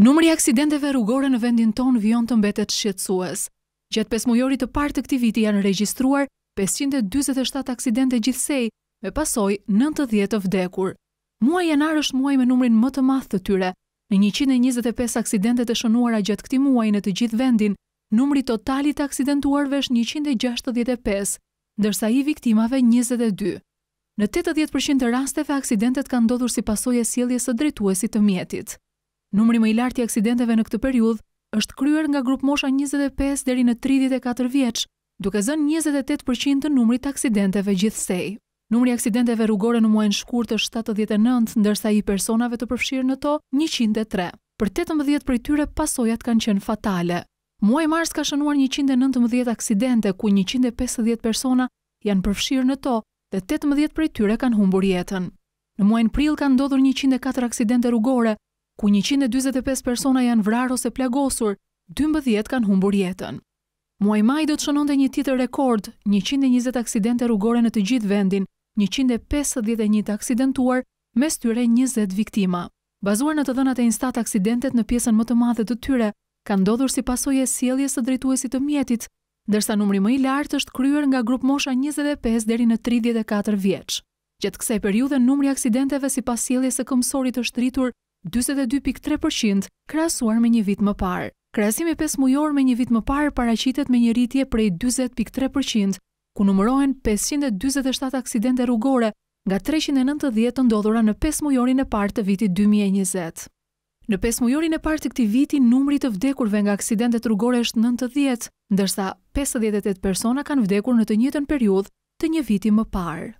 Numëri aksidenteve rrugore në vendin tonë vion të mbetet shqetsues. Gjatë 5 mujori të partë të këti viti janë registruar 527 aksidente gjithsej, me pasoj 90 të vdekur. Muaj janar është muaj me numrin më të math të tyre. Në 125 aksidente të shënuara gjatë këti muaj në të gjithë vendin, numri totalit aksidentuarve është 165, ndërsa i viktimave 22. Në 80% të rasteve, aksidentet kanë dodhur si pasoj e sieljes të drejtuesit të mjetit. Numri më i lartë i aksidenteve në këtë periudhë është kryer nga grup mosha 25 deri në 34 vjeç, duke zënë 28% të numrit të aksidenteve gjithsej. Numri aksidenteve rrugore në muajin shkurt të 79, ndërsa i personave të përfshirë në to 103. Për 18 prej tyre pasojat kanë qenë fatale. Muaj mars ka shënuar 119 aksidente ku 150 persona janë përfshirë në to dhe 18 prej tyre kanë humbur jetën. Në muajin prill kanë ndodhur 104 aksidente rrugore, ku 125 persona janë vrarë ose plagosur, 12 kanë humbur jetën. Muaj maj do të shënonte një tjetër rekord, 120 aksidente rrugore në të gjithë vendin, 151 aksidentuar, mes tyre 20 viktima. Bazuar në të dhënat e instat aksidentet në pjesën më të madhe të tyre, kanë ndodhur si pasoje sieljes të drejtuesit të mjetit, dërsa numri më i lartë është kryer nga grup mosha 25 deri në 34 vjeç. Gjatë kësaj periudhe numri aksidenteve si pas sieljes së është rritur 42.3% krasuar me një vit më parë. Krasimi 5 mujor me një vit më parë paracitet me një rritje prej 20.3%, ku numërohen 527 aksidente rrugore nga 390 të ndodhura në 5 mujorin e partë të vitit 2020. Në 5 mujorin e partë të këti viti, numri të vdekurve nga aksidentet rrugore është 90, ndërsa 58 persona kanë vdekur në të njëtën periud të një viti më parë.